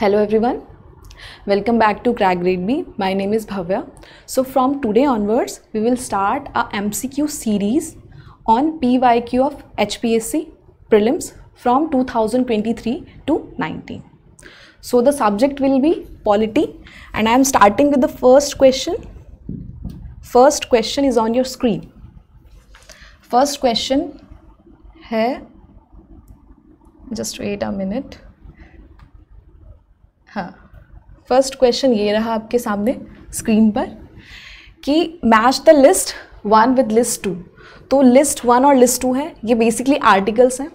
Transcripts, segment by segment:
Hello everyone. Welcome back to Crack Grade B. My name is Bhavya. So from today onwards, we will start a MCQ series on PYQ of HPSC prelims from 2023 to 19. So the subject will be polity and I am starting with the first question. First question is on your screen. First question है just wait a minute. हाँ first question ये रहा आपके सामने screen पर कि match the list one with list two तो list one और लिस्ट टू है ये बेसिकली आर्टिकल्स हैं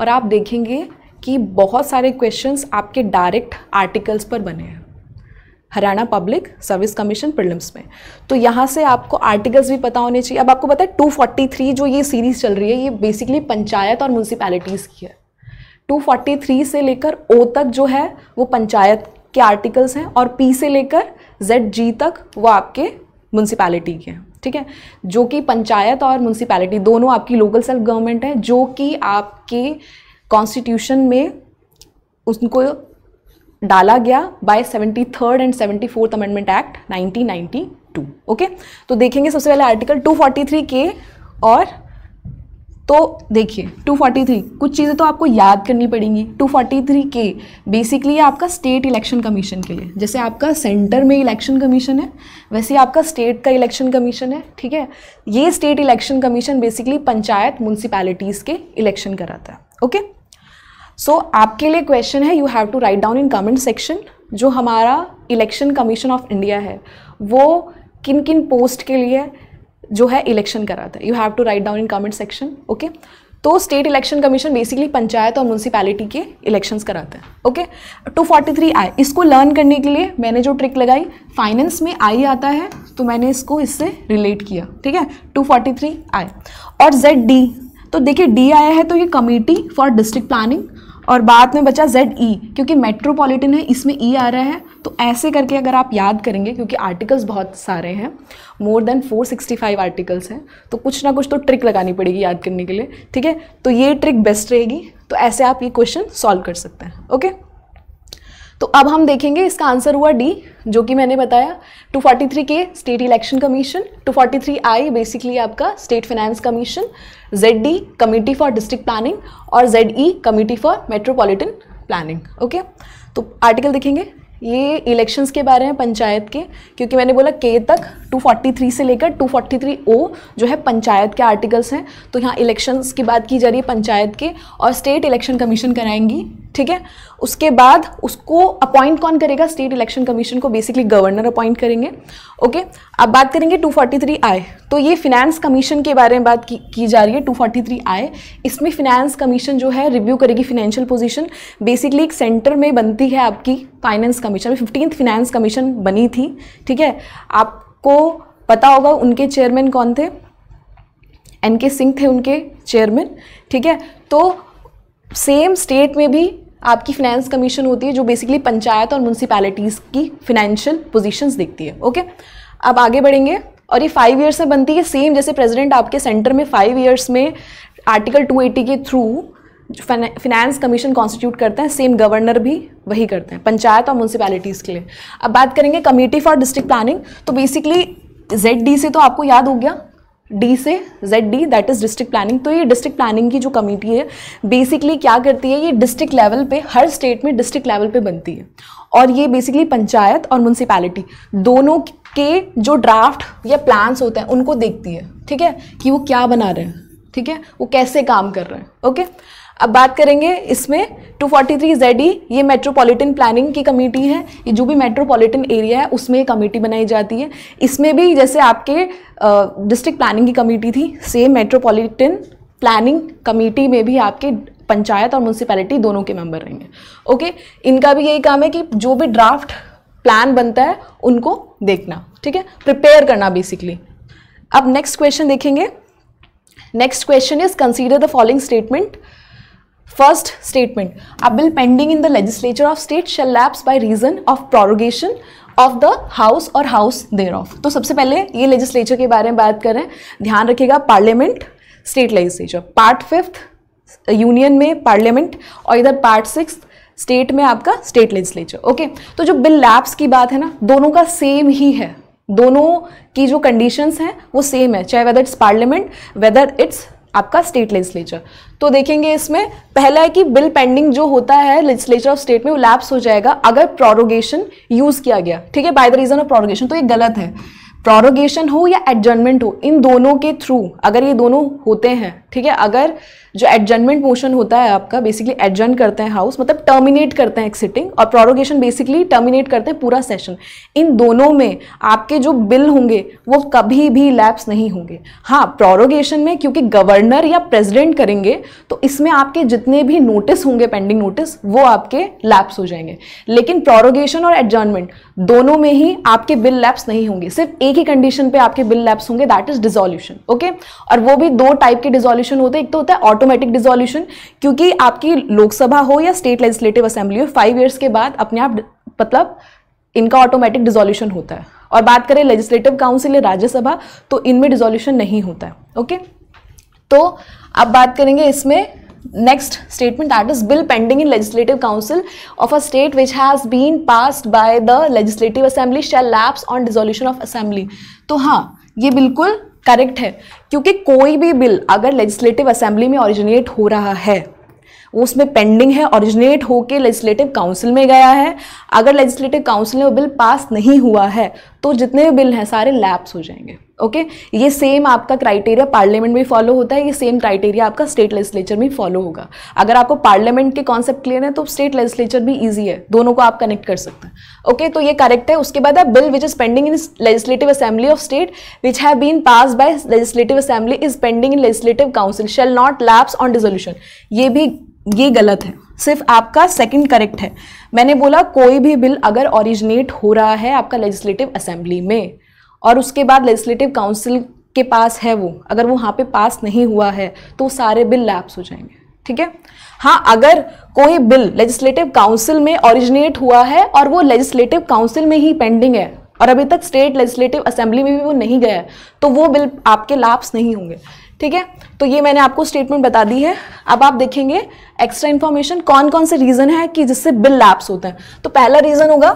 और आप देखेंगे कि बहुत सारे क्वेश्चंस आपके डायरेक्ट आर्टिकल्स पर बने हैं Haryana public service commission prelims में तो यहाँ से आपको आर्टिकल्स भी पता होने चाहिए अब आपको पता है 243 जो ये सीरीज़ चल रही है ये बेसिकली पंचायत और म्यूनसिपैलिटीज़ की है 243 से लेकर ओ तक जो है वो पंचायत के आर्टिकल्स हैं और पी से लेकर जेड जी तक वो आपके म्यूनसिपैलिटी के हैं ठीक है जो कि पंचायत और म्यूनसिपैलिटी दोनों आपकी लोकल सेल्फ गवर्नमेंट है जो कि आपके कॉन्स्टिट्यूशन में उनको डाला गया by seventy third and seventy fourth amendment act 1992 okay okay? तो देखेंगे सबसे पहले आर्टिकल 243 के और तो देखिए 243 कुछ चीज़ें तो आपको याद करनी पड़ेंगी 243 के बेसिकली आपका स्टेट इलेक्शन कमीशन के लिए जैसे आपका सेंटर में इलेक्शन कमीशन है वैसे आपका स्टेट का इलेक्शन कमीशन है ठीक है ये state election commission basically panchayat municipalities के इलेक्शन कराता है ओके सो so, आपके लिए क्वेश्चन है you have to write down in comment section जो हमारा इलेक्शन कमीशन ऑफ इंडिया है वो किन किन पोस्ट के लिए जो है इलेक्शन कराता है you have to write down in comment section okay तो state election commission basically panchayat और म्यूनसिपैलिटी के इलेक्शंस कराते हैं ओके टू थ्री आई इसको लर्न करने के लिए मैंने जो ट्रिक लगाई फाइनेंस में आई आता है तो मैंने इसको इससे रिलेट किया ठीक है 243 आई और जेड डी तो देखिए डी आया है तो ये कमेटी फॉर डिस्ट्रिक्ट प्लानिंग और बाद में बचा जेड ई e, क्योंकि मेट्रोपॉलिटन है इसमें ई e आ रहा है तो ऐसे करके अगर आप याद करेंगे क्योंकि आर्टिकल्स बहुत सारे हैं मोर देन 465 आर्टिकल्स हैं तो कुछ ना कुछ तो ट्रिक लगानी पड़ेगी याद करने के लिए ठीक है तो ये ट्रिक बेस्ट रहेगी तो ऐसे आप ये क्वेश्चन सॉल्व कर सकते हैं ओके तो अब हम देखेंगे इसका आंसर हुआ डी जो कि मैंने बताया 243 के state election commission 243 I basically आपका state finance commission Z D committee for district planning और Z E committee for metropolitan planning okay तो आर्टिकल देखेंगे ये इलेक्शंस के बारे में पंचायत के क्योंकि मैंने बोला के तक 243 से लेकर 243 ओ जो है पंचायत के आर्टिकल्स हैं तो यहाँ इलेक्शंस की बात की जा रही है पंचायत के और स्टेट इलेक्शन कमीशन कराएंगी ठीक है उसके बाद उसको अपॉइंट कौन करेगा स्टेट इलेक्शन कमीशन को बेसिकली गवर्नर अपॉइंट करेंगे ओके अब बात करेंगे 243 आई तो ये फिनेंस कमीशन के बारे में बात की, की जा रही है 243 आई इसमें फिनेंस कमीशन जो है रिव्यू करेगी फिनेंशियल पोजीशन बेसिकली एक सेंटर में बनती है आपकी finance commission fifteenth finance commission बनी थी ठीक है आप आपको पता होगा उनके चेयरमैन कौन थे एन के सिंह थे उनके चेयरमैन ठीक है तो सेम स्टेट में भी आपकी फाइनेंस कमीशन होती है जो बेसिकली पंचायत और म्यूनसिपैलिटीज़ की फिनेंशियल पोजीशंस देखती है ओके अब आगे बढ़ेंगे और ये फाइव ईयर्स में बनती है सेम जैसे प्रेसिडेंट आपके सेंटर में फाइव ईयर्स में आर्टिकल 280 के थ्रू फिनेंस कमीशन कॉन्स्टिट्यूट करते हैं सेम गवर्नर भी वही करते हैं पंचायत और म्यूनसिपैलिटीज़ के लिए अब बात करेंगे कमेटी फॉर डिस्ट्रिक्ट प्लानिंग तो बेसिकली जेड डी से तो आपको याद हो गया डी से Z D that is district planning तो ये डिस्ट्रिक्ट प्लानिंग की जो कमेटी है बेसिकली क्या करती है ये डिस्ट्रिक्ट लेवल पे हर स्टेट में डिस्ट्रिक्ट लेवल पे बनती है और ये बेसिकली पंचायत और म्यूनसिपैलिटी दोनों के जो ड्राफ्ट या प्लान्स होते हैं उनको देखती है ठीक है कि वो क्या बना रहे हैं ठीक है वो कैसे काम कर रहे हैं ओके अब बात करेंगे इसमें 243 फोर्टी e, ये मेट्रोपॉलिटन प्लानिंग की कमेटी है ये जो भी मेट्रोपॉलिटन एरिया है उसमें कमेटी बनाई जाती है इसमें भी जैसे आपके डिस्ट्रिक्ट प्लानिंग की कमेटी थी सेम मेट्रोपॉलिटन प्लानिंग कमेटी में भी आपके पंचायत और म्यूनसिपैलिटी दोनों के मेंबर रहेंगे ओके इनका भी यही काम है कि जो भी ड्राफ्ट प्लान बनता है उनको देखना ठीक है प्रिपेयर करना बेसिकली अब नेक्स्ट क्वेश्चन देखेंगे next question is consider the following statement First statement, a bill pending in the legislature of state shall lapse by reason of prorogation of the house और हाउस देर ऑफ तो सबसे पहले ये legislature के बारे में बात करें ध्यान रखिएगा parliament state legislature part fifth union में पार्लियामेंट और इधर पार्ट सिक्स स्टेट में आपका स्टेट लेजिस्लेचर ओके तो जो बिल लैब्स की बात है ना दोनों का सेम ही है दोनों की जो कंडीशंस हैं वो सेम है चाहे whether it's parliament whether it's आपका स्टेट लेजिस्लेचर तो देखेंगे इसमें पहला है कि बिल पेंडिंग जो होता है लेजिस्लेचर ऑफ स्टेट में वो लैप्स हो जाएगा अगर प्रोरोगेशन यूज किया गया ठीक है by the reason of prorogation तो ये गलत है प्रोरोगेशन हो या एडजमेंट हो इन दोनों के थ्रू अगर ये दोनों होते हैं ठीक है अगर जो एडजमेंट मोशन होता है आपका बेसिकली एडजन करते हैं हाउस मतलब टर्मिनेट करते हैं एक सिटिंग और प्रोरोगेशन बेसिकली टर्मिनेट करते हैं पूरा सेशन इन दोनों में आपके जो बिल होंगे वो कभी भी लैप्स नहीं होंगे हाँ प्रोरोगेशन में क्योंकि गवर्नर या प्रेसिडेंट करेंगे तो इसमें आपके जितने भी नोटिस होंगे पेंडिंग नोटिस वो आपके लैप्स हो जाएंगे लेकिन प्रोरोगेशन और एडजमेंट दोनों में ही आपके बिल लैप्स नहीं होंगे सिर्फ एक ही कंडीशन पर आपके बिल लैप्स होंगे दैट इज डिजोल्यूशन ओके और वो भी दो टाइप के डिजोल्यूशन डिजोल्यूशन होता है एक तो होता है ऑटोमेटिक डिजोल्यूशन क्योंकि आपकी लोकसभा हो या स्टेट लेजिस्लेटिव असेंबली हो फाइव ईयर्स के बाद अपने आप मतलब इनका ऑटोमेटिक डिजोल्यूशन होता है और बात करें लेजिस्लेटिव काउंसिल या राज्यसभा तो इनमें डिजोल्यूशन नहीं होता है ओके तो अब बात करेंगे इसमें next statement that is bill pending in legislative council of a state which has been passed by the legislative assembly shall lapse on dissolution of assembly तो हाँ ये बिल्कुल करेक्ट है क्योंकि कोई भी बिल अगर लेजिस्लेटिव असेंबली में ओरिजिनेट हो रहा है वो उसमें पेंडिंग है ओरिजिनेट होके लेजिस्लेटिव काउंसिल में गया है अगर लेजिस्लेटिव काउंसिल में वो बिल पास नहीं हुआ है तो जितने भी बिल हैं सारे लैप्स हो जाएंगे ओके ये सेम आपका क्राइटेरिया पार्लियामेंट में फॉलो होता है ये सेम क्राइटेरिया आपका स्टेट लेजिस्लेचर में फॉलो होगा अगर आपको पार्लियामेंट के कॉन्सेप्ट क्लियर है तो स्टेट लेजिस्लेचर भी ईजी है दोनों को आप कनेक्ट कर सकते हैं ओके तो ये करेक्ट है उसके बाद है bill which is pending in legislative assembly of state which have been pass by legislative assembly is pending in legislative council shall not lapse on dissolution ये भी ये गलत है सिर्फ आपका सेकंड करेक्ट है मैंने बोला कोई भी बिल अगर ओरिजिनेट हो रहा है आपका लेजिस्लेटिव असेंबली में और उसके बाद लेजिस्लेटिव काउंसिल के पास है वो अगर वो वहाँ पे पास नहीं हुआ है तो सारे बिल लैप्स हो जाएंगे ठीक है हाँ अगर कोई बिल लेजिस्लेटिव काउंसिल में ओरिजिनेट हुआ है और वो लेजिस्लेटिव काउंसिल में ही पेंडिंग है और अभी तक स्टेट लेजिस्लेटिव असेंबली में भी वो नहीं गया है तो वो बिल आपके लैप्स नहीं होंगे ठीक है तो ये मैंने आपको स्टेटमेंट बता दी है अब आप देखेंगे एक्स्ट्रा इन्फॉर्मेशन कौन कौन से रीज़न है कि जिससे बिल लैप्स होते हैं तो पहला रीज़न होगा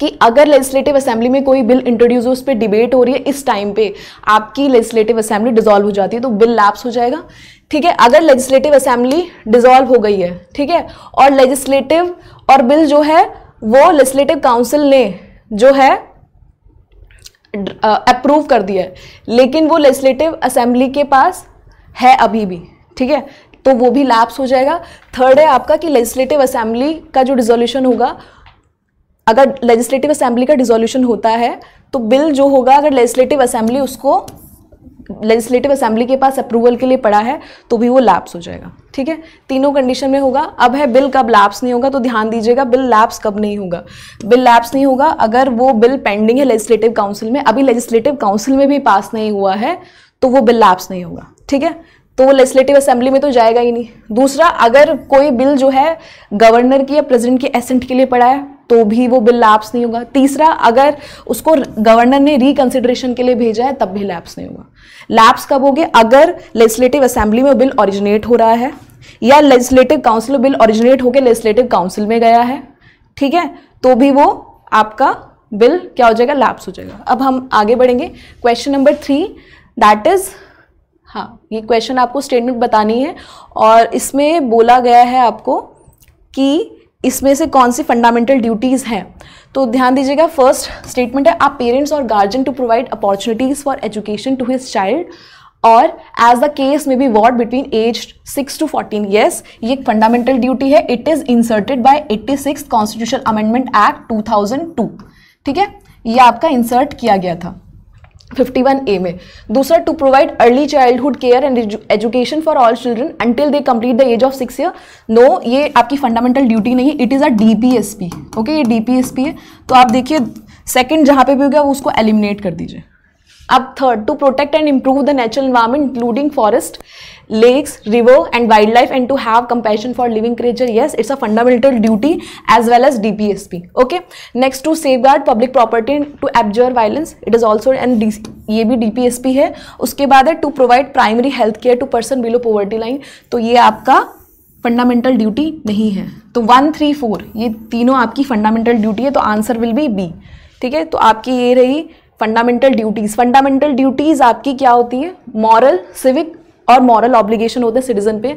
कि अगर लेजिस्लेटिव असेंबली में कोई बिल इंट्रोड्यूस हो उस पर डिबेट हो रही है इस टाइम पे आपकी लेजिस्लेटिव असेंबली डिजोल्व हो जाती है तो बिल लैप्स हो जाएगा ठीक है अगर लेजिस्लेटिव असेंबली डिजोल्व हो गई है ठीक है और लेजिस्लेटिव और बिल जो है वो लेजिस्लेटिव काउंसिल ने जो है अप्रूव कर दिया है लेकिन वो लेजिस्लेटिव असेंबली के पास है अभी भी ठीक है तो वो भी लैप्स हो जाएगा थर्ड है आपका कि लेजिस्लेटिव असेंबली का जो रिजोल्यूशन होगा अगर लेजिस्लेटिव असेंबली का डिसोल्यूशन होता है तो बिल जो होगा अगर लेजिस्लेटिव असेंबली उसको लेजिस्लेटिव असेंबली के पास अप्रूवल के लिए पड़ा है तो भी वो लैप्स हो जाएगा ठीक है तीनों कंडीशन में होगा अब है बिल कब लैप्स नहीं होगा तो ध्यान दीजिएगा बिल लैप्स कब नहीं होगा बिल लैप्स नहीं होगा अगर वो बिल पेंडिंग है लेजिस्लेटिव काउंसिल में अभी लेजिस्लेटिव काउंसिल में भी पास नहीं हुआ है तो वो बिल लैप्स नहीं होगा ठीक है तो वो लेजिस्लेटिव असेंबली में तो जाएगा ही नहीं दूसरा अगर कोई बिल जो है गवर्नर की या प्रेसिडेंट की एसेंट के लिए पड़ा है तो भी वो बिल लैप्स नहीं होगा तीसरा अगर उसको गवर्नर ने रिकंसिडरेशन के लिए भेजा है तब भी लैप्स नहीं होगा लैप्स कब होगे अगर लेजिस्लेटिव असेंबली में बिल ऑरिजिनेट हो रहा है या लेजिस्लेटिव काउंसिल बिल ऑरिजिनेट होकर लेजिस्लेटिव काउंसिल में गया है ठीक है तो भी वो आपका बिल क्या हो जाएगा लैप्स हो जाएगा अब हम आगे बढ़ेंगे question number three that is हाँ ये क्वेश्चन आपको स्टेटमेंट बतानी है और इसमें बोला गया है आपको कि इसमें से कौन सी फंडामेंटल ड्यूटीज़ हैं तो ध्यान दीजिएगा फर्स्ट स्टेटमेंट है आप पेरेंट्स और guardian to provide opportunities for education to his child or as the case may be ward between age six to fourteen years ये एक फंडामेंटल ड्यूटी है it is inserted by eighty six constitution amendment act two thousand two ठीक है ये आपका insert किया गया था 51 ए में दूसरा to provide early childhood care and education for all children until they complete the age of six year no ये आपकी फंडामेंटल ड्यूटी नहीं है it is a DPSP okay ये डीपीएसपी है तो आप देखिए सेकंड जहां पे भी हो गया उसको एलिमिनेट कर दीजिए अब third to protect and improve the natural environment including forest lakes, river and wildlife and to have compassion for living creature. Yes, it's a fundamental duty as well as DPSP. Okay. Next to safeguard public property to abjure violence. It is also and ye bhi DPSP hai uske baad hai to provide primary health care to person below poverty line. to ye aapka fundamental duty नहीं है तो one three four ये तीनों आपकी fundamental duty है तो answer will B B ठीक है तो आपकी ये रही फंडामेंटल ड्यूटीज़ फंडामेंटल ड्यूटीज़ आपकी क्या होती है मॉरल सिविक और मॉरल ऑब्लिगेशन होते हैं सिटीज़न पे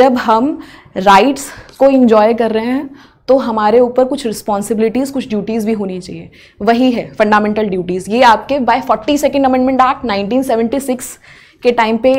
जब हम राइट्स को इंजॉय कर रहे हैं तो हमारे ऊपर कुछ रिस्पॉन्सिबिलिटीज़ कुछ ड्यूटीज़ भी होनी चाहिए वही है फंडामेंटल ड्यूटीज़ ये आपके by forty second amendment act 1976 के टाइम पे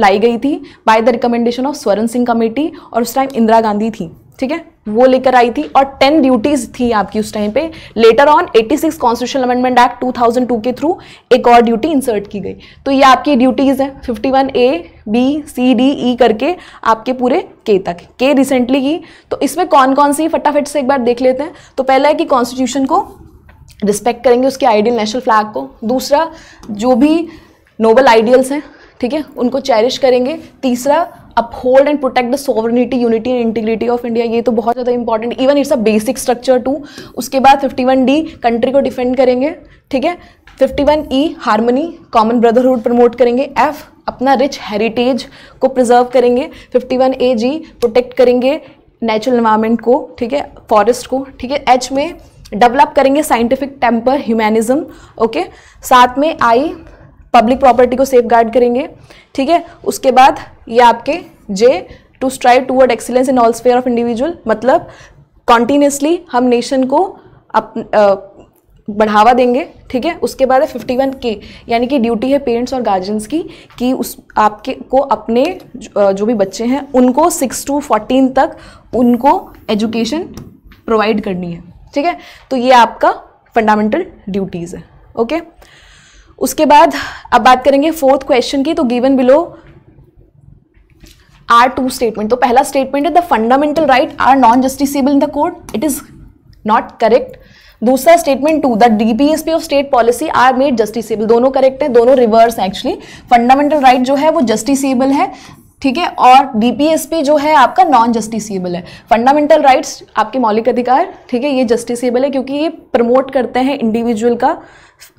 लाई गई थी by the recommendation of Swaran Singh committee और उस टाइम इंदिरा गांधी थी ठीक है वो लेकर आई थी और टेन ड्यूटीज थी आपकी उस टाइम पे later on 86 constitution amendment act 2002 के थ्रू एक और ड्यूटी इंसर्ट की गई तो ये आपकी ड्यूटीज हैं 51 A B C D E करके आपके पूरे के तक के रिसेंटली की तो इसमें कौन कौन सी फटाफट से एक बार देख लेते हैं तो पहला है कि कॉन्स्टिट्यूशन को रिस्पेक्ट करेंगे उसके आइडियल नेशनल फ्लैग को दूसरा जो भी नोबल आइडियल्स हैं ठीक है उनको चैरिश करेंगे तीसरा uphold and protect the sovereignty unity and integrity of India ये तो बहुत ज़्यादा important even it's a basic structure too उसके बाद फिफ्टी वन डी कंट्री को डिफेंड करेंगे ठीक है fifty one E harmony common brotherhood promote करेंगे एफ अपना रिच हेरिटेज को प्रिजर्व करेंगे fifty one A G protect करेंगे नेचुरल इन्वायरमेंट को ठीक है फॉरेस्ट को ठीक है एच में डेवलप करेंगे साइंटिफिक टेम्पर ह्यूमैनिज्म ओके साथ में आई पब्लिक प्रॉपर्टी को सेफ गार्ड करेंगे ठीक है उसके बाद ये आपके J to strive toward excellence in all sphere of individual मतलब कॉन्टीन्यूसली हम नेशन को अप, आ, बढ़ावा देंगे ठीक है उसके बाद है फिफ्टी वन के यानी कि ड्यूटी है पेरेंट्स और गार्जियंस की कि उस आपके को अपने जो भी बच्चे हैं उनको सिक्स टू फोर्टीन तक उनको एजुकेशन प्रोवाइड करनी है ठीक है तो ये आपका फंडामेंटल ड्यूटीज़ है ओके उसके बाद अब बात करेंगे फोर्थ क्वेश्चन की तो given below are two statement तो पहला स्टेटमेंट है the fundamental right are non justiciable in the court it is not correct दूसरा statement two the DPSP of state policy are made justiciable दोनों correct है दोनों reverse है actually fundamental right जो है वो जस्टिसेबल है ठीक है और डीपीएसपी जो है आपका नॉन जस्टिसबल है फंडामेंटल राइट्स आपके मौलिक अधिकार ठीक है ये जस्टिसबल है क्योंकि ये प्रमोट करते हैं इंडिविजुअल का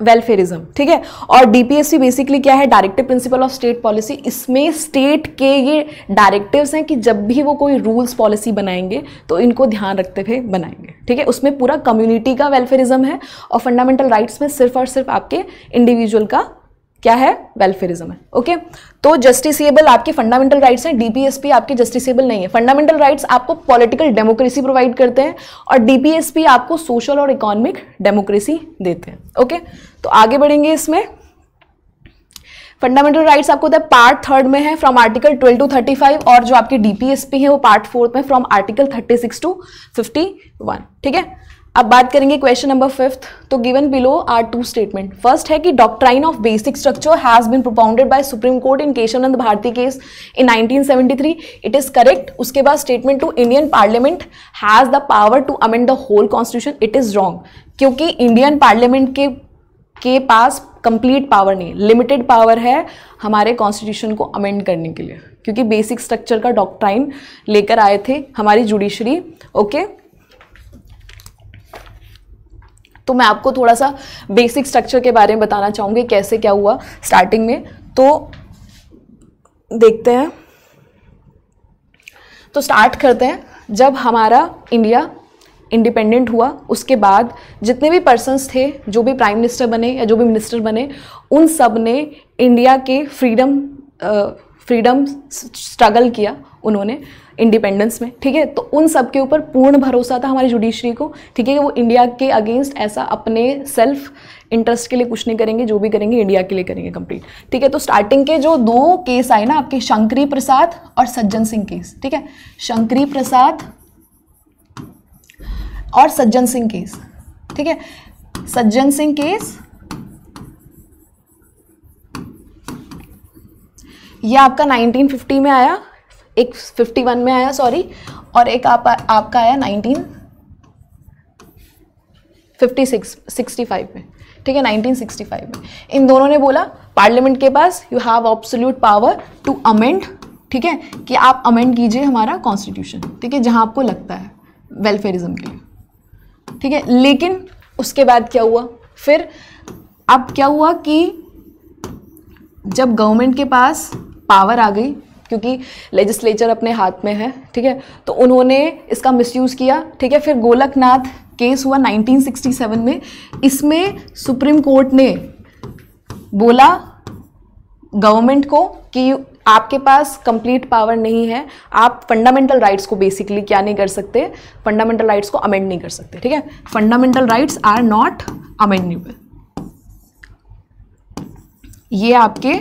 वेलफेयरिज्म ठीक है और डीपीएससी बेसिकली क्या है directive principle of state policy इसमें स्टेट के ये डायरेक्टिव्स हैं कि जब भी वो कोई रूल्स पॉलिसी बनाएंगे तो इनको ध्यान रखते हुए बनाएंगे ठीक है उसमें पूरा कम्युनिटी का वेलफेयरिज्म है और फंडामेंटल राइट्स में सिर्फ और सिर्फ आपके इंडिविजुअल का क्या है वेलफेयरिज्म है ओके तो जस्टिसिएबल आपके फंडामेंटल राइट्स हैं डीपीएसपी आपके जस्टिसिएबल नहीं है फंडामेंटल राइट्स आपको पॉलिटिकल डेमोक्रेसी प्रोवाइड करते हैं और डीपीएसपी आपको सोशल और इकोनॉमिक डेमोक्रेसी देते हैं ओके तो आगे बढ़ेंगे इसमें फंडामेंटल राइट्स आपको होता है पार्ट थर्ड में है फ्रॉम आर्टिकल 12 टू 35 और जो आपके डीपीएसपी है वो पार्ट फोर्थ में फ्रॉम आर्टिकल 36 टू 51 ठीक है अब बात करेंगे क्वेश्चन नंबर फिफ्थ तो given below are two statement first है कि doctrine of basic structure has been propounded by supreme court in Kesavananda Bharati case in 1973 it is correct उसके बाद statement two Indian parliament has the power to amend the whole constitution it is wrong क्योंकि Indian parliament के के पास complete power नहीं limited power है हमारे constitution को amend करने के लिए क्योंकि बेसिक स्ट्रक्चर का डॉक्ट्राइन लेकर आए थे हमारी जुडिशरी ओके okay? तो मैं आपको थोड़ा सा बेसिक स्ट्रक्चर के बारे में बताना चाहूँगी कैसे क्या हुआ स्टार्टिंग में तो देखते हैं तो स्टार्ट करते हैं जब हमारा इंडिया इंडिपेंडेंट हुआ उसके बाद जितने भी पर्सनस थे जो भी प्राइम मिनिस्टर बने या जो भी मिनिस्टर बने उन सब ने इंडिया के फ्रीडम फ्रीडम स्ट्रगल किया उन्होंने इंडिपेंडेंस में ठीक है तो उन सब के ऊपर पूर्ण भरोसा था हमारी जुडिशरी को ठीक है वो इंडिया के अगेंस्ट ऐसा अपने सेल्फ इंटरेस्ट के लिए कुछ नहीं करेंगे जो भी करेंगे इंडिया के लिए करेंगे कंप्लीट ठीक है तो स्टार्टिंग के जो दो केस आए ना आपके शंकरी प्रसाद और सज्जन सिंह केस ठीक है शंकरी प्रसाद और सज्जन सिंह केस ठीक है सज्जन सिंह केस यह आपका 1950 में आया एक 51 में आया सॉरी और एक आप, आपका आया 1956 65 में ठीक है 1965 में इन दोनों ने बोला पार्लियामेंट के पास you have absolute power to amend ठीक है कि आप अमेंड कीजिए हमारा कॉन्स्टिट्यूशन ठीक है जहां आपको लगता है वेलफेयरिज्म के लिए ठीक है लेकिन उसके बाद क्या हुआ फिर अब क्या हुआ कि जब गवर्नमेंट के पास पावर आ गई क्योंकि लेजिस्लेचर अपने हाथ में है ठीक है तो उन्होंने इसका मिसयूज़ किया ठीक है फिर गोलकनाथ केस हुआ 1967 में इसमें सुप्रीम कोर्ट ने बोला गवर्नमेंट को कि आपके पास कंप्लीट पावर नहीं है आप फंडामेंटल राइट्स को बेसिकली क्या नहीं कर सकते फंडामेंटल राइट्स को अमेंड नहीं कर सकते ठीक है fundamental rights are not amendable ये आपके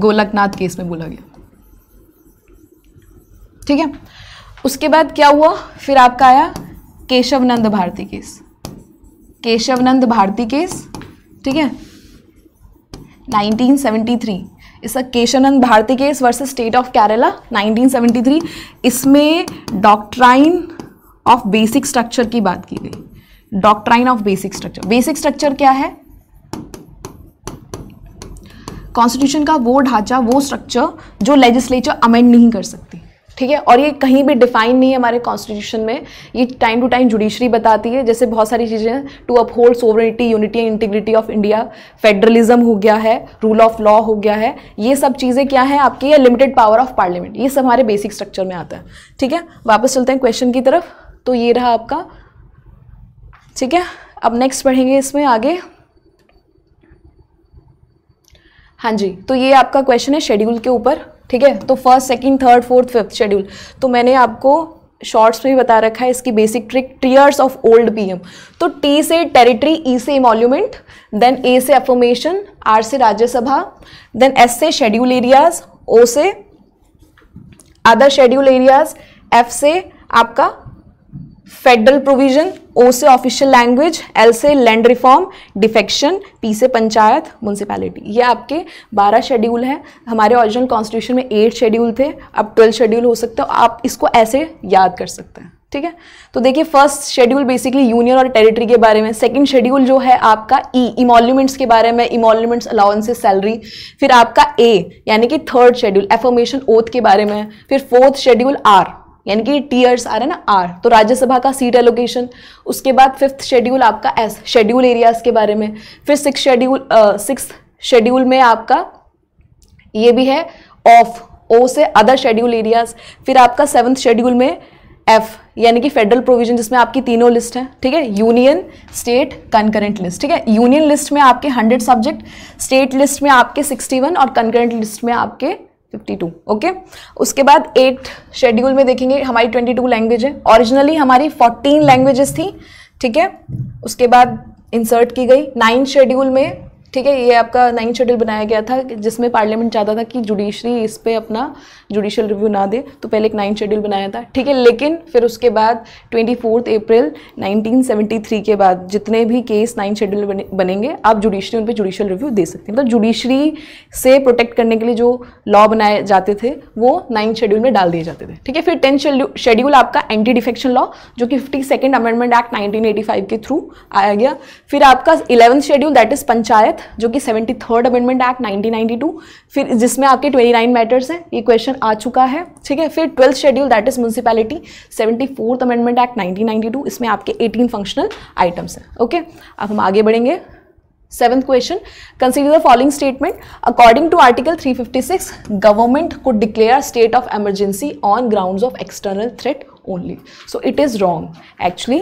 गोलकनाथ केस में बोला गया ठीक है उसके बाद क्या हुआ फिर आपका आया केशवनंद भारती केस केशवनंद भारती केस ठीक है 1973 इसका Kesavananda Bharati case versus state of Kerala 1973 इसमें डॉक्ट्राइन ऑफ बेसिक स्ट्रक्चर की बात की गई doctrine of basic structure basic structure क्या है कॉन्स्टिट्यूशन का वो ढांचा वो स्ट्रक्चर जो लेजिस्लेचर अमेंड नहीं कर सकती ठीक है और ये कहीं भी डिफाइन नहीं है हमारे कॉन्स्टिट्यूशन में ये टाइम टू टाइम जुडिशरी बताती है जैसे बहुत सारी चीज़ें to uphold sovereignty unity and integrity of India federalism हो गया है रूल ऑफ लॉ हो गया है ये सब चीज़ें क्या है आपकी या लिमिटेड पावर ऑफ पार्लियामेंट ये सब हमारे बेसिक स्ट्रक्चर में आता है ठीक है वापस चलते हैं क्वेश्चन की तरफ तो ये रहा आपका ठीक है अब नेक्स्ट पढ़ेंगे इसमें आगे हाँ जी तो ये आपका क्वेश्चन है शेड्यूल के ऊपर ठीक है तो first second third fourth fifth schedule तो मैंने आपको शॉर्ट्स में भी बता रखा है इसकी basic trick tears of old PM तो टी से टेरिटरी ई e से इमोल्यूमेंट देन ए से एफोमेशन आर से राज्यसभा देन एस से शेड्यूल एरियाज ओ से अदर शेड्यूल एरियाज एफ से आपका फेडरल प्रोविजन ओ से ऑफिशियल लैंग्वेज एल से लैंड रिफॉर्म डिफेक्शन पी से पंचायत म्यूनसिपैलिटी ये आपके 12 शेड्यूल हैं हमारे ओरिजिनल कॉन्स्टिट्यूशन में 8 शेड्यूल थे अब 12 शेड्यूल हो सकते हो आप इसको ऐसे याद कर सकते हैं ठीक है तो देखिए फर्स्ट शेड्यूल बेसिकली यूनियन और टेरिटरी के बारे में सेकंड शेड्यूल जो है आपका ई e, इमोल्यूमेंट्स के बारे में इमोल्यूमेंट्स अलाउंसेस सैलरी फिर आपका ए यानी कि थर्ड शेड्यूल एफॉर्मेशन ओथ के बारे में फिर फोर्थ शेड्यूल आर यानी कि टीयर्स आ रहे ना आर तो राज्यसभा का सीट एलोकेशन उसके बाद फिफ्थ शेड्यूल आपका एस शेड्यूल एरियाज के बारे में फिर सिक्स शेड्यूल सिक्स शेड्यूल में आपका ये भी है ऑफ ओ से अदर शेड्यूल एरियाज फिर आपका सेवन्थ शेड्यूल में एफ यानी कि फेडरल प्रोविजन जिसमें आपकी तीनों लिस्ट हैं ठीक है यूनियन स्टेट कनकरेंट लिस्ट ठीक है यूनियन लिस्ट में आपके हंड्रेड सब्जेक्ट स्टेट लिस्ट में आपके वन और कनकरेंट लिस्ट में आपके फिफ्टी टू ओके उसके बाद एट शेड्यूल में देखेंगे हमारी ट्वेंटी टू लैंग्वेज है ऑरिजिनली हमारी फोर्टीन लैंग्वेजेस थी ठीक है उसके बाद इंसर्ट की गई नाइन्थ शेड्यूल में ठीक है ये आपका नाइन्थ शेड्यूल बनाया गया था जिसमें पार्लियामेंट चाहता था कि जुडिशरी इस पर अपना जुडिशल रिव्यू ना दे तो पहले एक नाइन्थ शेड्यूल बनाया था ठीक है लेकिन फिर उसके बाद twenty fourth April nineteen seventy three के बाद जितने भी केस नाइन्थ शेड्यूल बनेंगे आप जुडिशरी उन पर जुडिशल रिव्यू दे सकते हैं मतलब तो जुडिशरी से प्रोटेक्ट करने के लिए जो लॉ बनाए जाते थे वो नाइन्थ शेड्यूल में डाल दिए जाते थे ठीक है फिर टेंथ शेड्यूल आपका एंटी डिफेक्शन लॉ जो कि fifty second amendment act nineteen के थ्रू आया गया फिर आपका eleventh schedule that is panchayat जो कि सेवेंटी थर्ड अमेंडमेंट एक्ट 1992 फिर जिसमें आपके 29 मैटर्स हैं ये क्वेश्चन आ चुका है ठीक है फिर twelfth schedule that is municipality seventy fourth amendment act 1992 इसमें आपके एटीन फंक्शनल आइटम्स हैं ओके अब हम आगे बढ़ेंगे seventh question consider the following statement according to article 356 government could declare state of emergency on ground of external threat only so it is wrong actually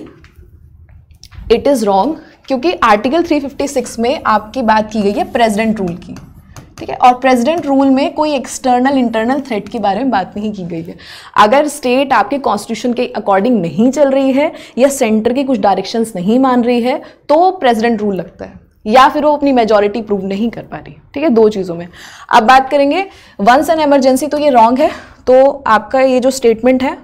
it is wrong क्योंकि article 356 में आपकी बात की गई है प्रेसिडेंट रूल की ठीक है और प्रेसिडेंट रूल में कोई एक्सटर्नल इंटरनल थ्रेट के बारे में बात नहीं की गई है अगर स्टेट आपके कॉन्स्टिट्यूशन के अकॉर्डिंग नहीं चल रही है या सेंटर की कुछ डायरेक्शंस नहीं मान रही है तो प्रेजिडेंट रूल लगता है या फिर वो अपनी मेजोरिटी प्रूव नहीं कर पा रही ठीक है दो चीज़ों में अब बात करेंगे वंस एन एमरजेंसी तो ये रॉन्ग है तो आपका ये जो स्टेटमेंट है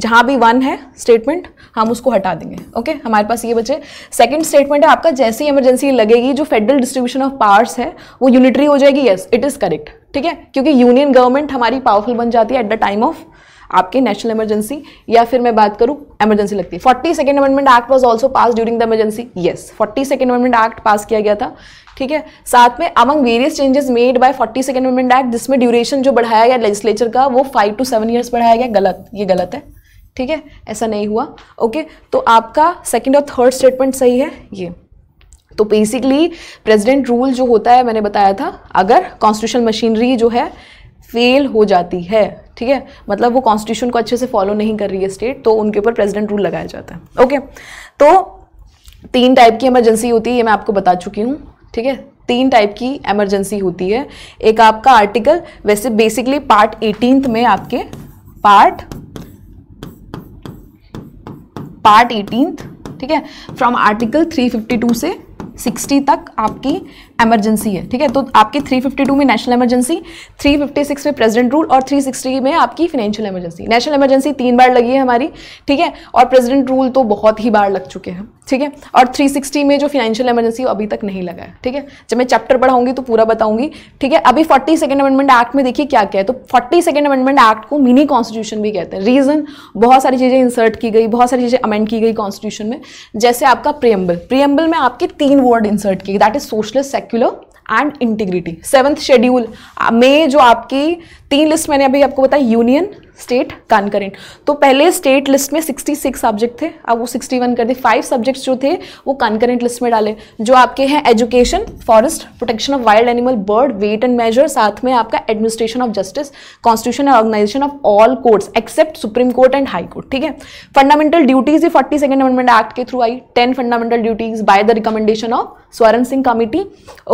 जहाँ भी वन है स्टेटमेंट हम उसको हटा देंगे ओके okay? हमारे पास ये बचे सेकंड स्टेटमेंट है आपका जैसे ही इमरजेंसी लगेगी जो फेडरल डिस्ट्रीब्यूशन ऑफ पावर्स है वो यूनिटरी हो जाएगी यस इट इज़ करेक्ट ठीक है क्योंकि यूनियन गवर्नमेंट हमारी पावरफुल बन जाती है एट द टाइम ऑफ आपके नेशनल इमरजेंसी या फिर मैं बात करूँ इमरजेंसी लगती है forty second amendment act was also pass during the emergency yes forty second amendment act pass किया गया था ठीक है साथ में among various changes made by forty second amendment act जिसमें ड्यूरेशन जो बढ़ाया गया लेजिस्लेचर का वो फाइव टू सेवन ईयर्स बढ़ाया गया गलत ये गलत है ठीक है ऐसा नहीं हुआ ओके तो आपका सेकेंड और थर्ड स्टेटमेंट सही है ये तो बेसिकली प्रेसिडेंट रूल जो होता है मैंने बताया था अगर कॉन्स्टिट्यूशन मशीनरी जो है फेल हो जाती है ठीक है मतलब वो कॉन्स्टिट्यूशन को अच्छे से फॉलो नहीं कर रही है स्टेट तो उनके ऊपर प्रेसिडेंट रूल लगाया जाता है ओके तो तीन टाइप की इमरजेंसी होती है ये मैं आपको बता चुकी हूँ ठीक है तीन टाइप की इमरजेंसी होती है एक आपका आर्टिकल वैसे बेसिकली पार्ट एटीनथ में आपके पार्ट पार्ट एटीन ठीक है फ्रॉम आर्टिकल 352 से 60 तक आपकी एमरजेंसी है ठीक है तो आपकी 352 में नेशनल इमरजेंसी 356 में प्रेसिडेंट रूल और 360 में आपकी फाइनेंशियल इमरजेंसी नेशनल इमरजेंसी तीन बार लगी है हमारी ठीक है और प्रेसिडेंट रूल तो बहुत ही बार लग चुके हैं ठीक है और 360 में जो फाइनेंशियल इमरजेंसी अभी तक नहीं लगा है ठीक है जब मैं चैप्टर पढ़ाऊंगी तो पूरा बताऊंगी ठीक है अभी फोर्टी सेकेंड अमेंडमेंट एक्ट में देखिए क्या क्या है तो फोर्टी अमेंडमेंट एक्ट को मिनी कॉन्स्टिट्यूशन भी कहते हैं रीजन बहुत सारी चीज़ें इंसर्ट की गई बहुत सारी चीज़ें अमेंड की गई कॉन्स्टिट्यूशन में जैसे आपका प्रियम्बल प्रियम्बल में आपके तीन वर्ड इंसर्ट किए that is socialist secular and integrity seventh schedule में जो आपकी तीन लिस्ट मैंने अभी आपको बताई यूनियन स्टेट कानकरेंट तो पहले स्टेट लिस्ट में 66 सब्जेक्ट थे अब वो 61 कर दिए फाइव सब्जेक्ट्स जो थे वो कानकरेंट लिस्ट में डाले जो आपके हैं education forest protection of wild animal bird weight and measure साथ में आपका administration of justice constitution and organisation of all courts except supreme court and high court ठीक है फंडामेंटल ड्यूटीज ये फोर्टी सेकेंड अमेंडमेंट एक्ट के through आई ten fundamental duties by the recommendation of Swaran Singh committee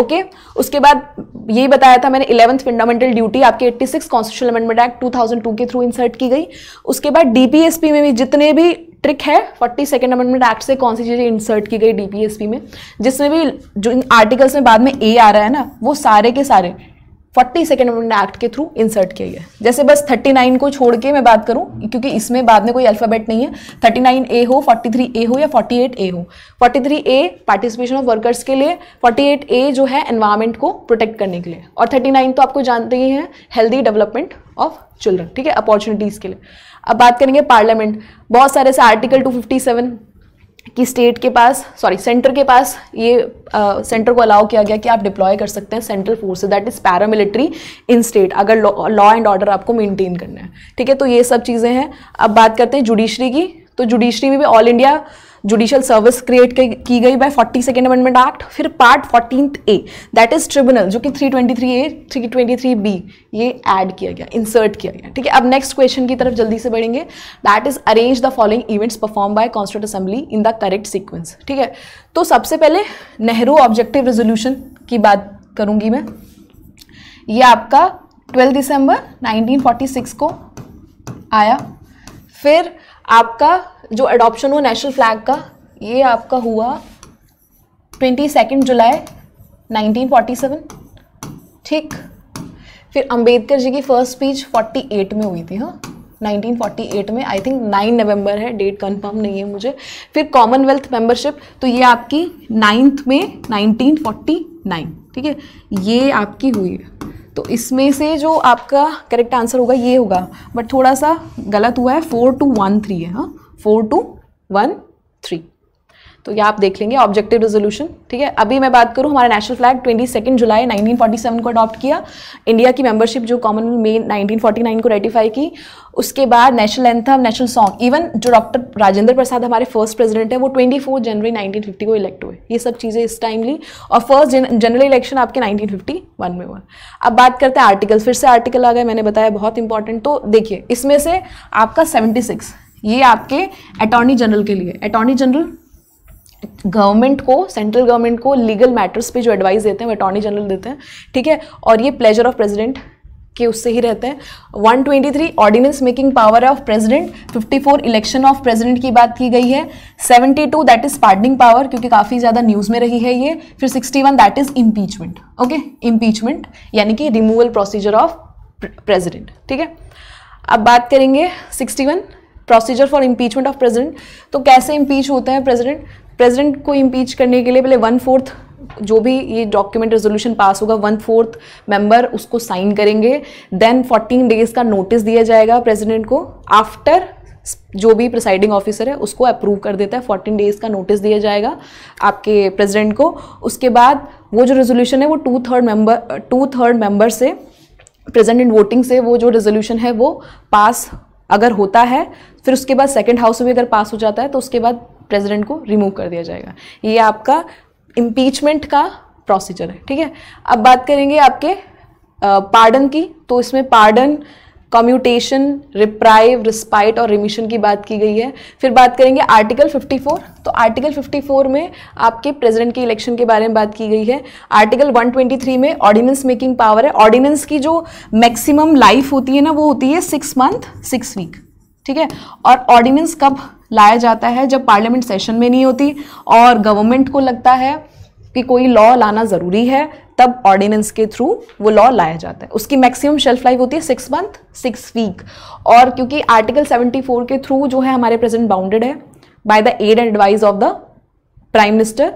okay उसके बाद ये बताया था मैंने इलेवंथ फंडामेंटल ड्यूटी आपके eighty six constitution amendment act to के थ्रू इन इंसर्ट की गई उसके बाद डीपीएसपी में भी जितने भी ट्रिक है फोर्टी सेकेंड अमेंडमेंट एक्ट से कौन सी चीज़ें इंसर्ट की गई डीपीएसपी में जिसमें भी जो इन आर्टिकल्स में बाद में ए आ रहा है ना वो सारे के सारे फोर्टी सेकेंड अमेंडमेंट एक्ट के थ्रू इंसर्ट किया गया जैसे बस थर्टी नाइन को छोड़ के मैं बात करूँ क्योंकि इसमें बाद में कोई अल्फ़ाबेट नहीं है थर्टी नाइन ए हो फोर्टी थ्री ए हो या फोर्टी एट ए हो 43 three A participation of workers के लिए फोर्टी एट ए जो है एनवायरमेंट को प्रोटेक्ट करने के लिए और थर्टी नाइन तो आपको जानते ही हैं हेल्दी डेवलपमेंट ऑफ चिल्ड्रन ठीक है अपॉर्चुनिटीज़ के लिए अब बात करेंगे पार्लियामेंट बहुत सारे से आर्टिकल टू फिफ्टी सेवन कि स्टेट के पास सॉरी सेंटर के पास ये सेंटर uh, को अलाउ किया गया कि आप डिप्लॉय कर सकते हैं central force that is paramilitary in state अगर लॉ एंड ऑर्डर आपको मेंटेन करना है ठीक है तो ये सब चीज़ें हैं अब बात करते हैं जुडिशरी की तो जुडिशरी में भी all India judicial service create की गई by forty second amendment act फिर part fourteen A that is tribunal जो कि three twenty three A three twenty three B ये ऐड किया गया इंसर्ट किया गया ठीक है अब नेक्स्ट क्वेश्चन की तरफ जल्दी से बढ़ेंगे that is arrange the following events perform by constant assembly in the correct sequence ठीक है तो सबसे पहले नेहरू ऑब्जेक्टिव रेजोल्यूशन की बात करूंगी मैं ये आपका 12 दिसंबर 1946 को आया फिर आपका जो अडॉप्शन हुआ नेशनल फ्लैग का ये आपका हुआ ट्वेंटी सेकेंड जुलाई 1947 ठीक फिर अंबेडकर जी की फर्स्ट स्पीच 48 में हुई थी हाँ 1948 में आई थिंक 9 नवंबर है डेट कंफर्म नहीं है मुझे फिर कॉमनवेल्थ मेंबरशिप तो ये आपकी नाइन्थ में 1949 ठीक है ये आपकी हुई है तो इसमें से जो आपका करेक्ट आंसर होगा ये होगा बट थोड़ा सा गलत हुआ है फोर टू वन थ्री है हाँ फोर टू वन थ्री तो ये आप देख लेंगे ऑब्जेक्टिव रेजोल्यूशन ठीक है अभी मैं बात करूँ हमारा national flag twenty second July 1947 को अडॉप्ट किया इंडिया की मेंबरशिप जो कॉमन में 1949 को रेटिफाई की उसके बाद national anthem national song even जो डॉक्टर राजेंद्र प्रसाद हमारे फर्स्ट प्रेसिडेंट है वो 24 जनवरी 1950 को इलेक्ट हुए ये सब चीज़ें इस टाइमली और फर्स्ट जनरल इलेक्शन आपके 1951 में हुआ अब बात करते हैं आर्टिकल फिर से आर्टिकल आ गए मैंने बताया बहुत इंपॉर्टेंट तो देखिए इसमें से आपका 76 ये आपके अटॉर्नी जनरल के लिए अटॉर्नी जनरल गवर्नमेंट को सेंट्रल गवर्नमेंट को लीगल मैटर्स पे जो एडवाइस देते हैं वो अटॉर्नी जनरल देते हैं ठीक है और ये प्लेजर ऑफ प्रेसिडेंट के उससे ही रहते हैं 123 ordinance making power of president 54 election of president की बात की गई है 72 दैट इज पार्डनिंग पावर क्योंकि काफ़ी ज़्यादा न्यूज़ में रही है ये फिर 61 that is impeachment okay impeachment यानी कि रिमूवल प्रोसीजर ऑफ प्रेजिडेंट ठीक है अब बात करेंगे sixty procedure for impeachment of president तो कैसे इम्पीच होते हैं प्रेजिडेंट प्रेजिडेंट को इम्पीच करने के लिए पहले वन फोर्थ जो भी ये डॉक्यूमेंट रेजोल्यूशन पास होगा वन फोर्थ मेंबर उसको साइन करेंगे देन फोर्टीन डेज का नोटिस दिया जाएगा प्रेजिडेंट को आफ्टर जो भी प्रिसाइडिंग ऑफिसर है उसको अप्रूव कर देता है फोर्टीन डेज का नोटिस दिया जाएगा आपके प्रेसिडेंट को उसके बाद वो जो रेजोल्यूशन है वो two third member two third member से प्रेजेंट इन वोटिंग से वो जो रेजोल्यूशन है वो पास अगर होता है फिर उसके बाद सेकेंड हाउस में भी अगर पास हो जाता है तो उसके बाद प्रेजिडेंट को रिमूव कर दिया जाएगा ये आपका इम्पीचमेंट का प्रोसीजर है ठीक है अब बात करेंगे आपके पार्डन की तो इसमें पार्डन कम्यूटेशन रिप्राइव रिस्पाइट और रिमिशन की बात की गई है फिर बात करेंगे आर्टिकल 54 तो आर्टिकल 54 में आपके प्रेसिडेंट के इलेक्शन के बारे में बात की गई है आर्टिकल 123 में ऑर्डिनेंस मेकिंग पावर है ऑर्डिनेंस की जो मैक्सिमम लाइफ होती है ना वो होती है सिक्स मंथ सिक्स वीक ठीक है और ऑर्डिनेंस कब लाया जाता है जब पार्लियामेंट सेशन में नहीं होती और गवर्नमेंट को लगता है कि कोई लॉ लाना ज़रूरी है तब ऑर्डिनेंस के थ्रू वो लॉ लाया जाता है उसकी मैक्सिमम शेल्फ लाइफ होती है सिक्स मंथ सिक्स वीक और क्योंकि आर्टिकल 74 के थ्रू जो है हमारे प्रेजेंट बाउंडेड है by the aid and advice of the prime minister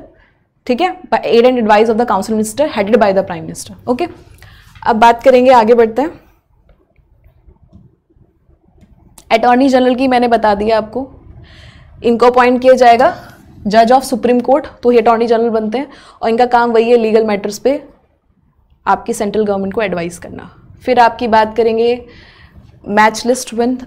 ठीक है aid and advice of the council minister headed by the prime minister okay अब बात करेंगे आगे बढ़ते हैं अटॉर्नी जनरल की मैंने बता दिया आपको इनको अपॉइंट किया जाएगा जज ऑफ सुप्रीम कोर्ट तो ये अटॉर्नी जनरल बनते हैं और इनका काम वही है लीगल मैटर्स पे आपकी सेंट्रल गवर्नमेंट को एडवाइस करना फिर आपकी बात करेंगे match list win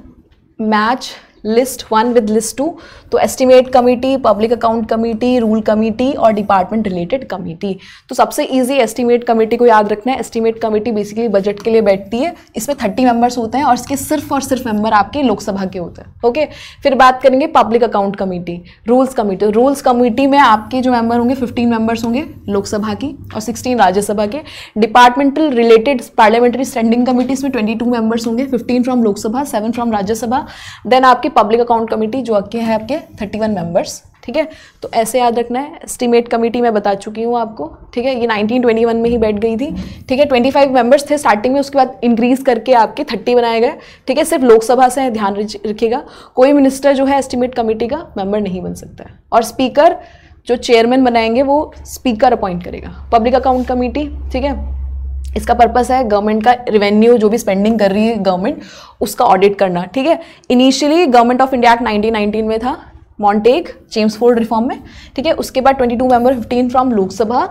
match list one with list two तो estimate committee public account committee rule committee और डिपार्टमेंट रिलेटेड कमेटी तो सबसे इजी एस्टिमेट कमेटी को याद रखना है एस्टिमेट कमेटी बेसिकली बजट के लिए बैठती है इसमें थर्टी मेंबर्स होते हैं और इसके सिर्फ और सिर्फ मेंबर आपके लोकसभा के होते हैं ओके फिर बात करेंगे public account committee rules committee rules committee में आपके जो मेंबर होंगे फिफ्टीन मेंबर्स होंगे लोकसभा की और सिक्सटीन राज्यसभा के departmental related parliamentary standing committees में ट्वेंटी टू मेंबर्स होंगे fifteen from Lok Sabha seven from Rajya Sabha then आपके आपकी पब्लिक अकाउंट कमेटी जो के हैं आपके थर्टी वन मेम्बर्स ठीक है तो ऐसे याद रखना है एस्टिमेट कमेटी मैं बता चुकी हूँ आपको ठीक है ये 1921 में ही बैठ गई थी ठीक है 25 मेंबर्स थे स्टार्टिंग में उसके बाद इंक्रीज करके आपके 30 बनाए गए ठीक है सिर्फ लोकसभा से ध्यान रखिएगा कोई मिनिस्टर जो है एस्टिमेट कमेटी का मेंबर नहीं बन सकता है और स्पीकर जो चेयरमैन बनाएंगे वो स्पीकर अपॉइंट करेगा पब्लिक अकाउंट कमेटी ठीक है इसका पर्पस है गवर्नमेंट का रेवेन्यू जो भी स्पेंडिंग कर रही है गवर्नमेंट उसका ऑडिट करना ठीक है initially government of India act nineteen में था मॉन्टेक फोल्ड रिफॉर्म में ठीक है उसके बाद 22 member 15 from Lok Sabha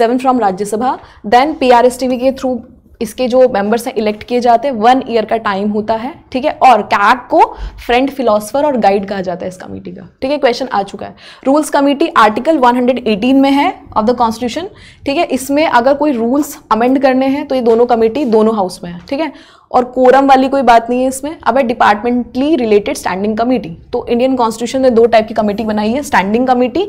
7 from Rajya Sabha then P के थ्रू इसके जो मेंबर्स हैं इलेक्ट किए जाते हैं वन ईयर का टाइम होता है ठीक है और कैग को फ्रेंड फिलोसफर और गाइड कहा जाता है इस कमेटी का ठीक है क्वेश्चन आ चुका है रूल्स कमेटी आर्टिकल 118 में है ऑफ द कॉन्स्टिट्यूशन ठीक है इसमें अगर कोई रूल्स अमेंड करने हैं तो ये दोनों कमेटी दोनों हाउस में है ठीक है और कोरम वाली कोई बात नहीं है इसमें अब है डिपार्टमेंटली रिलेटेड स्टैंडिंग कमेटी तो इंडियन कॉन्स्टिट्यूशन ने दो टाइप की कमेटी बनाई है standing committee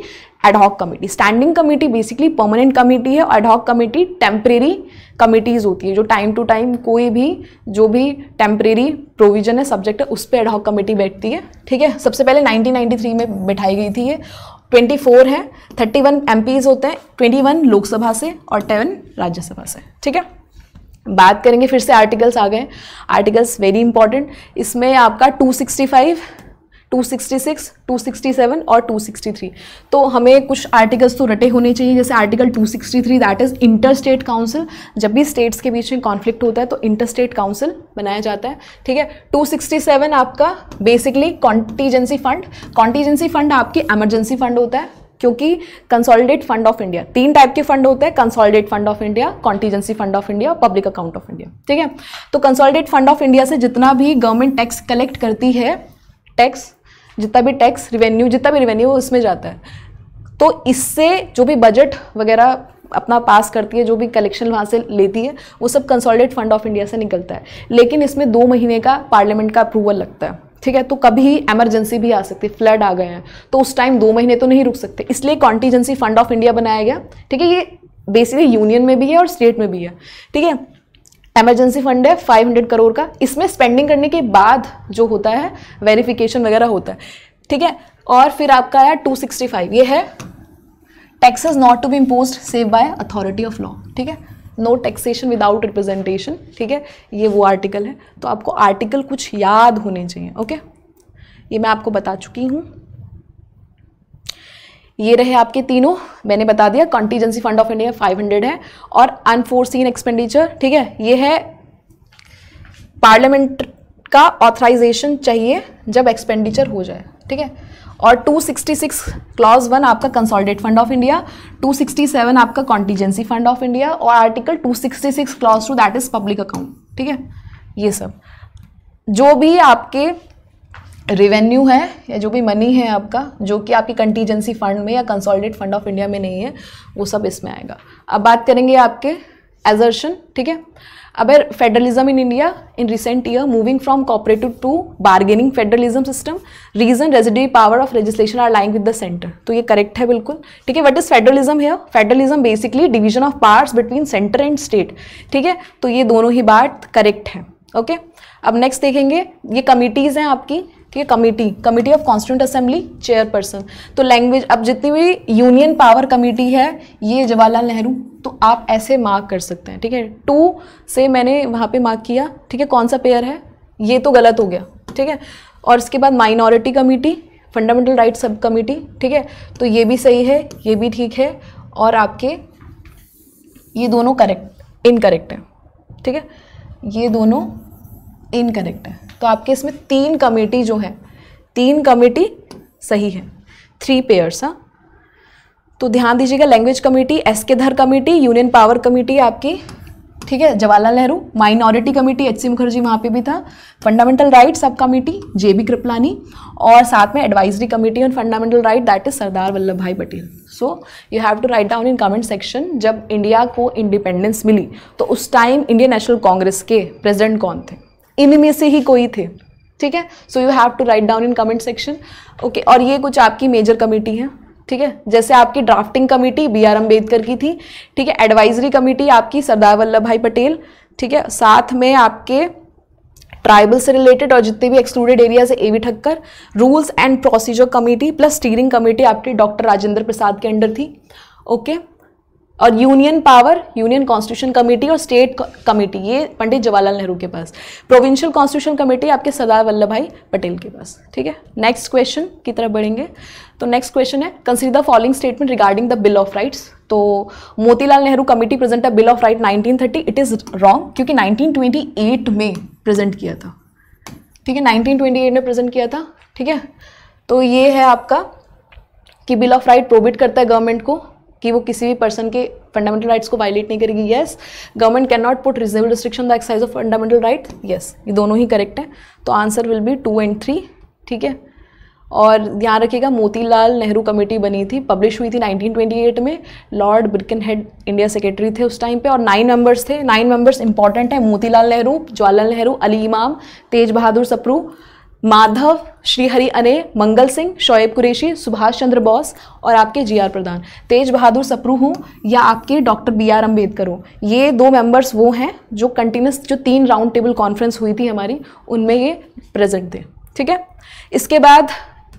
ad hoc committee standing committee basically permanent committee है और एडहॉक कमेटी टेम्परेरी कमेटीज़ होती है जो टाइम टू टाइम कोई भी जो भी टेम्परेरी प्रोविजन है सब्जेक्ट है उस पर एडहॉक कमेटी बैठती है ठीक है सबसे पहले 1993 में बैठाई गई थी ये 24 है 31 एमपीज होते हैं 21 लोकसभा से और 10 राज्यसभा से ठीक है बात करेंगे फिर से आर्टिकल्स आ गए आर्टिकल्स वेरी इंपॉर्टेंट इसमें आपका 265 266, 267 और 263 तो हमें कुछ आर्टिकल्स तो रटे होने चाहिए जैसे article 263 that is inter state council जब भी स्टेट्स के बीच में कॉन्फ्लिक्ट होता है तो इंटर स्टेट काउंसिल बनाया जाता है ठीक है 267 आपका basically contingency fund contingency fund आपकी एमरजेंसी फंड होता है क्योंकि कंसोलिडेट फंड ऑफ इंडिया तीन टाइप के फंड होते हैं consolidate fund of India contingency fund of India public account of India ठीक है तो कंसोलिडेट फंड ऑफ इंडिया से जितना भी गवर्नमेंट टैक्स कलेक्ट करती है टैक्स जितना भी टैक्स रिवेन्यू जितना भी रिवेन्यू उसमें जाता है तो इससे जो भी बजट वगैरह अपना पास करती है जो भी कलेक्शन वहाँ से लेती है वो सब कंसोलिडेट फंड ऑफ इंडिया से निकलता है लेकिन इसमें दो महीने का पार्लियामेंट का अप्रूवल लगता है ठीक है तो कभी एमरजेंसी भी आ सकती है फ्लड आ गए हैं तो उस टाइम दो महीने तो नहीं रुक सकते इसलिए कॉन्टीजेंसी फंड ऑफ इंडिया बनाया गया ठीक है ये बेसिकली यूनियन में भी है और स्टेट में भी है ठीक है एमरजेंसी फंड है 500 करोड़ का इसमें स्पेंडिंग करने के बाद जो होता है वेरिफिकेशन वगैरह होता है ठीक है और फिर आपका आया 265 ये है taxes not to be impose save by authority of law ठीक है नो टैक्सेशन विदाउट रिप्रेजेंटेशन ठीक है ये वो आर्टिकल है तो आपको आर्टिकल कुछ याद होने चाहिए ओके ये मैं आपको बता चुकी हूँ ये रहे आपके तीनों मैंने बता दिया कॉन्टीजेंसी फंड ऑफ इंडिया 500 है और अनफोर्सिन एक्सपेंडिचर ठीक है ये है पार्लियामेंट का ऑथराइजेशन चाहिए जब एक्सपेंडिचर हो जाए ठीक है और 266 क्लॉज वन आपका कंसोलिडेट फंड ऑफ इंडिया 267 आपका कॉन्टीजेंसी फंड ऑफ इंडिया और article 266 clause two that is public account ठीक है ये सब जो भी आपके रेवेन्यू है या जो भी मनी है आपका जो कि आपकी कंटीजेंसी फंड में या कंसोलिडेट फंड ऑफ इंडिया में नहीं है वो सब इसमें आएगा अब बात करेंगे आपके एजर्शन ठीक है our federalism in India in recent year moving from cooperative to bargaining federalism system reason residuary power of legislation are lying with the centre तो ये करेक्ट है बिल्कुल ठीक है what is federalism here federalism basically division of powers between centre and state ठीक है तो ये दोनों ही बात करेक्ट है ओके okay? अब नेक्स्ट देखेंगे ये कमिटीज़ हैं आपकी ठीक है committee committee of constituent assembly chairperson तो लैंग्वेज अब जितनी भी यूनियन पावर कमेटी है ये जवाहरलाल नेहरू तो आप ऐसे मार्क कर सकते हैं ठीक है टू से मैंने वहाँ पे मार्क किया ठीक है कौन सा पेयर है ये तो गलत हो गया ठीक है और इसके बाद minority committee fundamental right sub committee ठीक है तो ये भी सही है ये भी ठीक है और आपके ये दोनों करेक्ट इनकरेक्ट हैं ठीक है ये दोनों इनकरेक्ट है तो आपके इसमें तीन कमेटी जो है तीन कमेटी सही है थ्री पेयर्स हाँ तो ध्यान दीजिएगा लैंग्वेज कमेटी एस के धर कमेटी यूनियन पावर कमेटी आपकी ठीक है Jawaharlal Nehru minority committee H C Mukherjee वहाँ पे भी था fundamental right sub committee J B Kripalani और साथ में advisory committee on fundamental right that is Sardar Vallabh Bhai Patel so you have to write down in comment section जब इंडिया को इंडिपेंडेंस मिली तो उस टाइम इंडियन नेशनल कांग्रेस के प्रेजिडेंट कौन थे इनमें से ही कोई थे ठीक है so you have to write down in comment section okay और ये कुछ आपकी मेजर कमेटी है ठीक है जैसे आपकी drafting committee B R Ambedkar की थी ठीक है एडवाइजरी कमेटी आपकी सरदार वल्लभ भाई पटेल ठीक है साथ में आपके ट्राइबल से रिलेटेड और जितने भी एक्सक्लूडेड एरियाज है A V Thakkar rules and procedure committee plus steering committee आपकी डॉक्टर राजेंद्र प्रसाद के अंडर थी ओके okay? और union power union constitution committee और स्टेट कमेटी ये पंडित जवाहरलाल नेहरू के पास प्रोविंशियल कॉन्स्टिट्यूशन कमेटी आपके सरदार वल्लभ भाई पटेल के पास ठीक है नेक्स्ट क्वेश्चन की तरफ बढ़ेंगे तो नेक्स्ट क्वेश्चन है consider the following statement regarding the bill of rights तो Motilal Nehru committee present a bill of right 1930 it is wrong क्योंकि 1928 में प्रेजेंट किया था ठीक है 1928 में प्रेजेंट किया था ठीक है तो ये है आपका कि बिल ऑफ राइट प्रोबिट करता है गवर्नमेंट को कि वो किसी भी पर्सन के फंडामेंटल राइट्स को वायलेट नहीं करेगी yes government can not put reasonable restriction the exercise of fundamental right yes ये दोनों ही करेक्ट हैं तो answer will be two and three ठीक है और ध्यान रखिएगा मोतीलाल नेहरू कमेटी बनी थी पब्लिश हुई थी 1928 में Lord Birkenhead India secretary थे उस टाइम पे और नाइन मेंबर्स थे नाइन मेंबर्स इंपॉर्टेंट हैं मोतीलाल नेहरू जवाहरलाल नेहरू अली इमाम तेज बहादुर सप्रू माधव श्रीहरि अने मंगल सिंह शोएब कुरेशी सुभाष चंद्र बोस और आपके जी आर प्रधान तेज बहादुर सप्रू हों या आपके डॉक्टर बी आर अम्बेडकर हों ये दो मेंबर्स वो हैं जो कंटिन्यूस जो तीन राउंड टेबल कॉन्फ्रेंस हुई थी हमारी उनमें ये प्रेजेंट थे ठीक है इसके बाद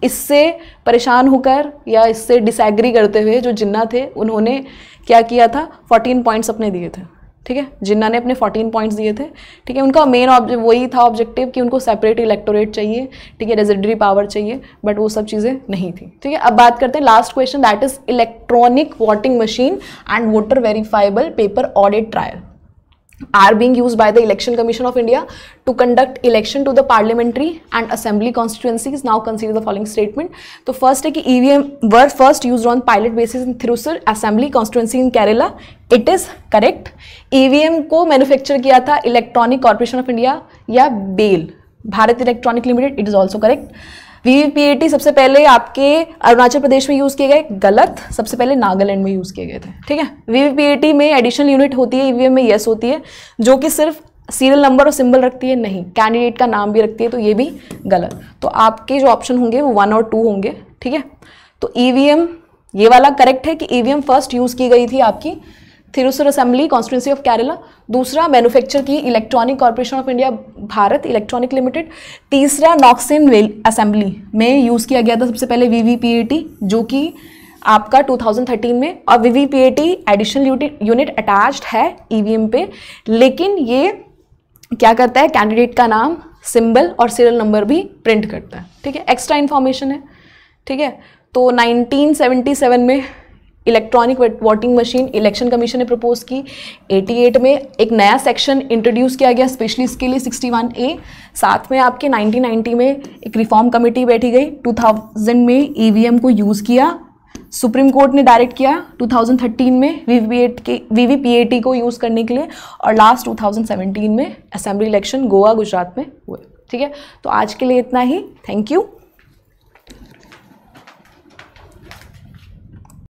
इससे परेशान होकर या इससे डिसएग्री करते हुए जो जिन्ना थे उन्होंने क्या किया था 14 पॉइंट्स अपने दिए थे ठीक है जिन्ना ने अपने 14 पॉइंट्स दिए थे ठीक है उनका मेन ऑब्जेक्ट वही था ऑब्जेक्टिव कि उनको सेपरेट इलेक्टोरेट चाहिए ठीक है रेजिडरी पावर चाहिए बट वो सब चीज़ें नहीं थी ठीक है अब बात करते हैं last question that is electronic voting machine and voter verifiable paper audit trial are being used by the Election Commission of India to conduct election to the parliamentary and assembly constituencies. Now consider the following statement. So first है कि EVM were first used on pilot basis in Thrissur assembly constituency in Kerala. It is correct. EVM को manufacture किया था Electronic Corporation of India या BAIL. Bharat Electronic Limited. It is also correct. VVPAT सबसे पहले आपके अरुणाचल प्रदेश में use किए गए गलत सबसे पहले नागालैंड में यूज़ किए गए थे ठीक है वीवीपीएटी में एडिशनल यूनिट होती है ईवीएम e में येस होती है जो कि सिर्फ सीरियल नंबर और सिंबल रखती है नहीं कैंडिडेट का नाम भी रखती है तो ये भी गलत तो आपके जो ऑप्शन होंगे वो वन और टू होंगे ठीक है तो ईवीएम e ये वाला करेक्ट है कि ईवीएम फर्स्ट यूज़ की गई थी आपकी थिरुसर असेंबली कॉन्स्टिट्यूंसी ऑफ केरला दूसरा मैन्युफैक्चर की electronic corporation of India Bharat electronic limited तीसरा नॉक्सिन असेंबली में यूज़ किया गया था सबसे पहले वी जो कि आपका 2013 में और V V P A T additional unit attached है एम e पे लेकिन ये क्या करता है कैंडिडेट का नाम सिंबल और सीरियल नंबर भी प्रिंट करता है ठीक है एक्स्ट्रा इन्फॉर्मेशन है ठीक है तो 1977 में electronic voting machine election commission ने प्रपोज की 88 में एक नया सेक्शन इंट्रोड्यूस किया गया स्पेशली इसके लिए 61 ए साथ में आपके 1990 में एक रिफॉर्म कमेटी बैठी गई 2000 में ई e को यूज़ किया सुप्रीम कोर्ट ने डायरेक्ट किया 2013 में वी वी के वी को यूज़ करने के लिए और लास्ट 2017 में असेंबली इलेक्शन गोवा गुजरात में हुए ठीक है तो आज के लिए इतना ही थैंक यू